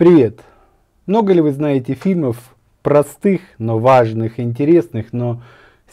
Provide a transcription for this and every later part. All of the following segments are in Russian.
Привет! Много ли вы знаете фильмов простых, но важных, интересных, но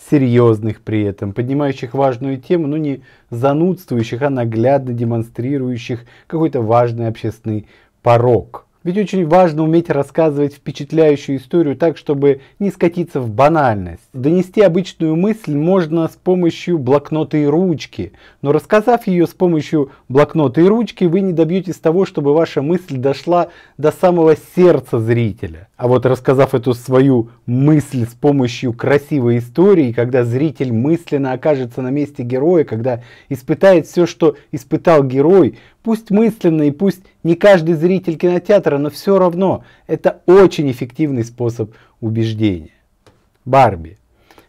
серьезных при этом, поднимающих важную тему, но не занудствующих, а наглядно демонстрирующих какой-то важный общественный порог – ведь очень важно уметь рассказывать впечатляющую историю так, чтобы не скатиться в банальность. Донести обычную мысль можно с помощью блокнота и ручки, но рассказав ее с помощью блокнота и ручки, вы не добьетесь того, чтобы ваша мысль дошла до самого сердца зрителя. А вот рассказав эту свою мысль с помощью красивой истории, когда зритель мысленно окажется на месте героя, когда испытает все, что испытал герой, пусть мысленно и пусть не каждый зритель кинотеатра мира, но все равно это очень эффективный способ убеждения. Барби.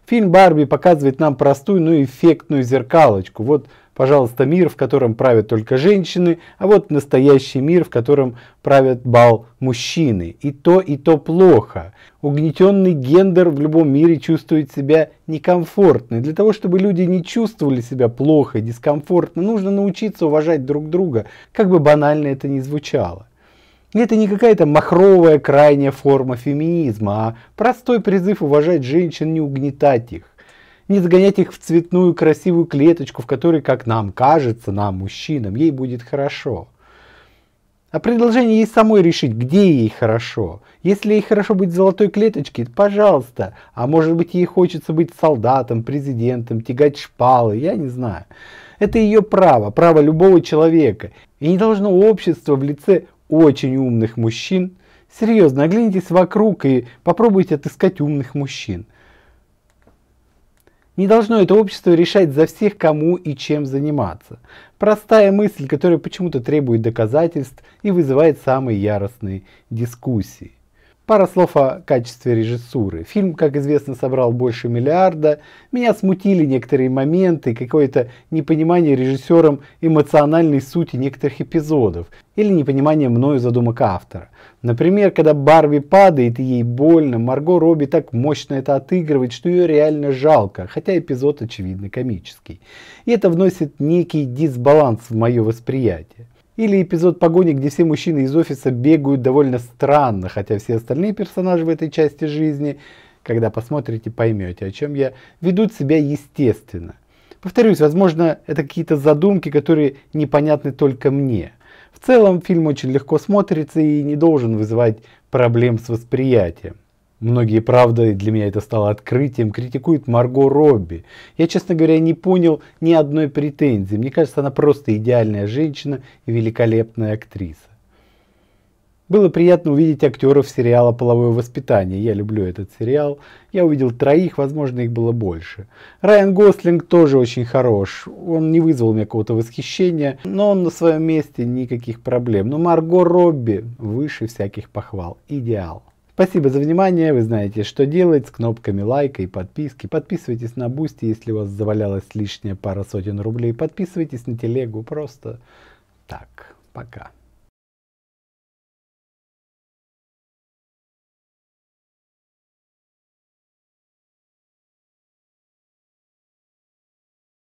Фильм Барби показывает нам простую, но эффектную зеркалочку. Вот, пожалуйста, мир, в котором правят только женщины, а вот настоящий мир, в котором правят бал мужчины. И то, и то плохо. Угнетенный гендер в любом мире чувствует себя некомфортно. И для того, чтобы люди не чувствовали себя плохо, дискомфортно, нужно научиться уважать друг друга, как бы банально это ни звучало это не какая-то махровая крайняя форма феминизма, а простой призыв уважать женщин, не угнетать их. Не загонять их в цветную красивую клеточку, в которой, как нам кажется, нам, мужчинам, ей будет хорошо. А предложение ей самой решить, где ей хорошо. Если ей хорошо быть в золотой клеточке, пожалуйста. А может быть ей хочется быть солдатом, президентом, тягать шпалы, я не знаю. Это ее право, право любого человека. И не должно общество в лице очень умных мужчин. Серьезно, оглянитесь вокруг и попробуйте отыскать умных мужчин. Не должно это общество решать за всех, кому и чем заниматься. Простая мысль, которая почему-то требует доказательств и вызывает самые яростные дискуссии. Пара слов о качестве режиссуры. Фильм, как известно, собрал больше миллиарда. Меня смутили некоторые моменты, какое-то непонимание режиссером эмоциональной сути некоторых эпизодов или непонимание мною задумок автора. Например, когда Барби падает и ей больно, Марго Робби так мощно это отыгрывает, что ее реально жалко, хотя эпизод очевидно комический. И это вносит некий дисбаланс в мое восприятие. Или эпизод погони, где все мужчины из офиса бегают довольно странно, хотя все остальные персонажи в этой части жизни, когда посмотрите, поймете, о чем я, ведут себя естественно. Повторюсь, возможно, это какие-то задумки, которые непонятны только мне. В целом фильм очень легко смотрится и не должен вызывать проблем с восприятием. Многие, правда, для меня это стало открытием, критикуют Марго Робби. Я, честно говоря, не понял ни одной претензии. Мне кажется, она просто идеальная женщина и великолепная актриса. Было приятно увидеть актеров сериала «Половое воспитание». Я люблю этот сериал. Я увидел троих, возможно, их было больше. Райан Гослинг тоже очень хорош. Он не вызвал у меня какого-то восхищения, но он на своем месте никаких проблем. Но Марго Робби выше всяких похвал. Идеал. Спасибо за внимание, вы знаете, что делать с кнопками лайка и подписки. Подписывайтесь на Бусти, если у вас завалялась лишняя пара сотен рублей. Подписывайтесь на телегу просто так. Пока.